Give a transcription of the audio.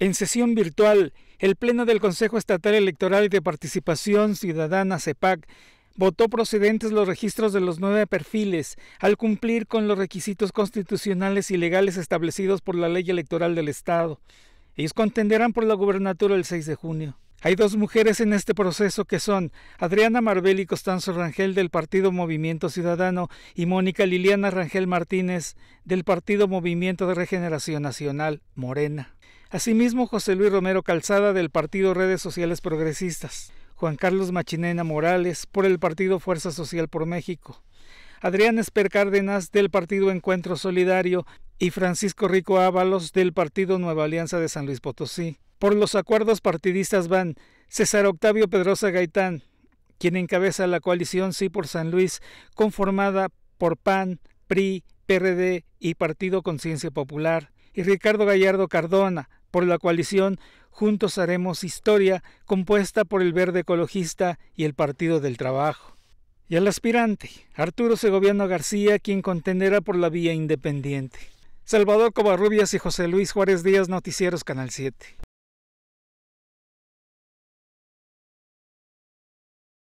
En sesión virtual, el Pleno del Consejo Estatal Electoral y de Participación Ciudadana CEPAC votó procedentes los registros de los nueve perfiles al cumplir con los requisitos constitucionales y legales establecidos por la ley electoral del Estado. Ellos contenderán por la gubernatura el 6 de junio. Hay dos mujeres en este proceso que son Adriana Marbel y Costanzo Rangel del Partido Movimiento Ciudadano y Mónica Liliana Rangel Martínez del Partido Movimiento de Regeneración Nacional, Morena. Asimismo, José Luis Romero Calzada del Partido Redes Sociales Progresistas, Juan Carlos Machinena Morales por el Partido Fuerza Social por México, Adrián Esper Cárdenas del Partido Encuentro Solidario y Francisco Rico Ábalos del Partido Nueva Alianza de San Luis Potosí. Por los acuerdos partidistas van César Octavio Pedrosa Gaitán, quien encabeza la coalición Sí por San Luis, conformada por PAN, PRI, PRD y Partido Conciencia Popular, y Ricardo Gallardo Cardona, por la coalición Juntos Haremos Historia, compuesta por el Verde Ecologista y el Partido del Trabajo. Y al aspirante, Arturo Segoviano García, quien contenderá por la vía independiente. Salvador Covarrubias y José Luis Juárez Díaz, Noticieros Canal 7.